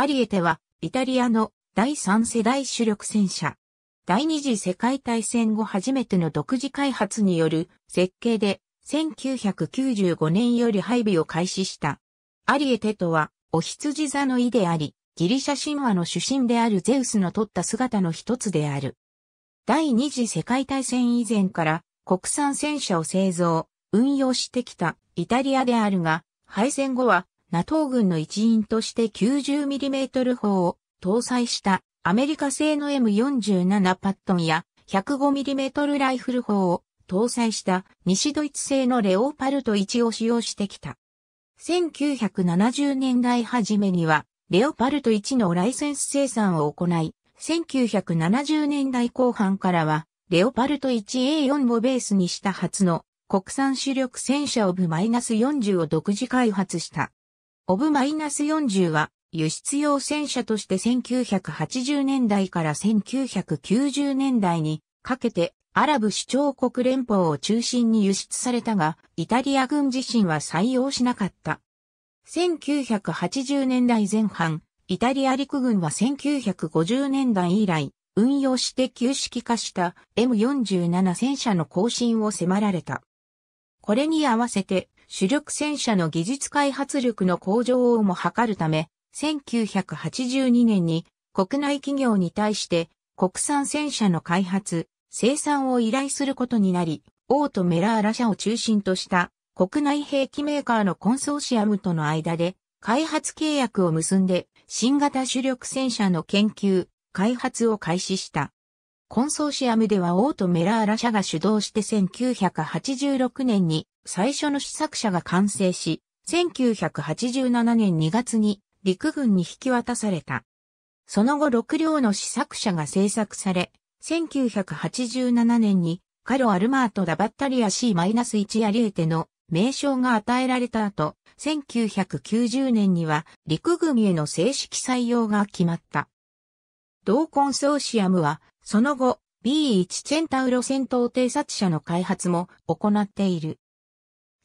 アリエテは、イタリアの第三世代主力戦車。第二次世界大戦後初めての独自開発による設計で、1995年より配備を開始した。アリエテとは、お羊座の意であり、ギリシャ神話の主神であるゼウスの取った姿の一つである。第二次世界大戦以前から国産戦車を製造、運用してきたイタリアであるが、敗戦後は NATO 軍の一員として 90mm 砲を搭載したアメリカ製の M47 パットンや 105mm ライフル砲を搭載した西ドイツ製のレオパルト1を使用してきた。1970年代初めにはレオパルト1のライセンス生産を行い、1970年代後半からはレオパルト 1A4 をベースにした初の国産主力戦車オブ -40 を独自開発した。オブマイナス -40 は輸出用戦車として1980年代から1990年代にかけてアラブ首長国連邦を中心に輸出されたが、イタリア軍自身は採用しなかった。1980年代前半、イタリア陸軍は1950年代以来、運用して旧式化した M47 戦車の更新を迫られた。これに合わせて主力戦車の技術開発力の向上をも図るため、1982年に国内企業に対して国産戦車の開発、生産を依頼することになり、オートメラーラ社を中心とした国内兵器メーカーのコンソーシアムとの間で開発契約を結んで新型主力戦車の研究、開発を開始した。コンソーシアムではオートメラーラ社が主導して1986年に最初の試作車が完成し、1987年2月に陸軍に引き渡された。その後6両の試作車が製作され、1987年にカロ・アルマート・ダバッタリア C-1 アリエテの名称が与えられた後、1990年には陸軍への正式採用が決まった。同コンソーシアムは、その後、B1 チェンタウロ戦闘偵察車の開発も行っている。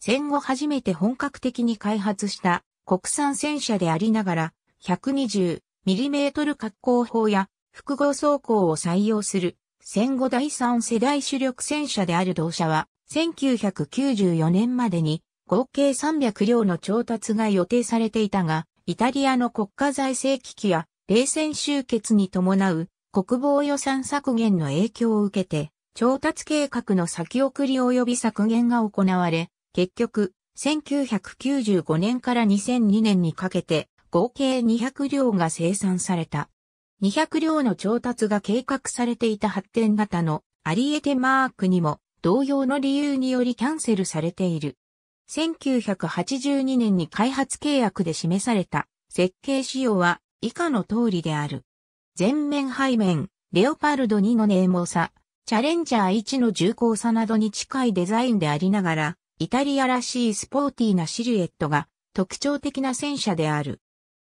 戦後初めて本格的に開発した国産戦車でありながら、120mm 滑好砲や複合装甲を採用する戦後第3世代主力戦車である同社は、1994年までに合計300両の調達が予定されていたが、イタリアの国家財政危機や冷戦終結に伴う国防予算削減の影響を受けて、調達計画の先送り及び削減が行われ、結局、1995年から2002年にかけて合計200両が生産された。200両の調達が計画されていた発展型のアリエテマークにも同様の理由によりキャンセルされている。1982年に開発契約で示された設計仕様は以下の通りである。全面背面、レオパルド2のネーモさ、チャレンジャー1の重厚さなどに近いデザインでありながら、イタリアらしいスポーティーなシルエットが特徴的な戦車である。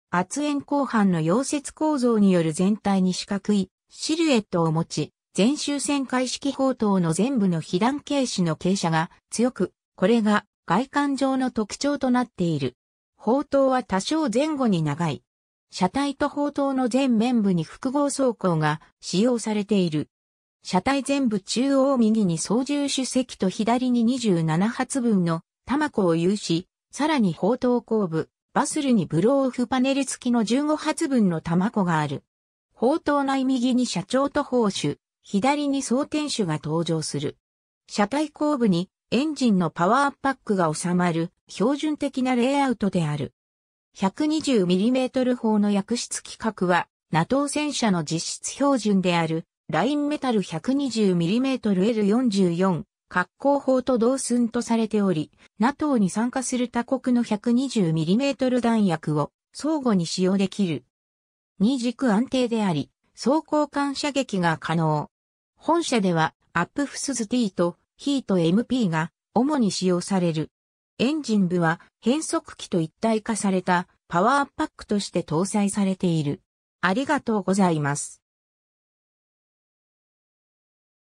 圧縁後半の溶接構造による全体に四角いシルエットを持ち、全周旋回式砲塔の全部の被弾形式の傾斜が強く、これが外観上の特徴となっている。砲塔は多少前後に長い。車体と砲塔の全面部に複合装甲が使用されている。車体全部中央右に操縦主席と左に27発分の玉子を有し、さらに砲塔後部、バスルにブローオフパネル付きの15発分の玉子がある。砲塔内右に社長と砲手、左に装填手が登場する。車体後部にエンジンのパワーパックが収まる標準的なレイアウトである。120mm 砲の薬室規格は NATO 戦車の実質標準であるラインメタル 120mmL44 格好法と同寸とされており、NATO に参加する他国の 120mm 弾薬を相互に使用できる。二軸安定であり、装甲艦射撃が可能。本社では、アップフスズ T とヒート MP が主に使用される。エンジン部は変速機と一体化されたパワーパックとして搭載されている。ありがとうございます。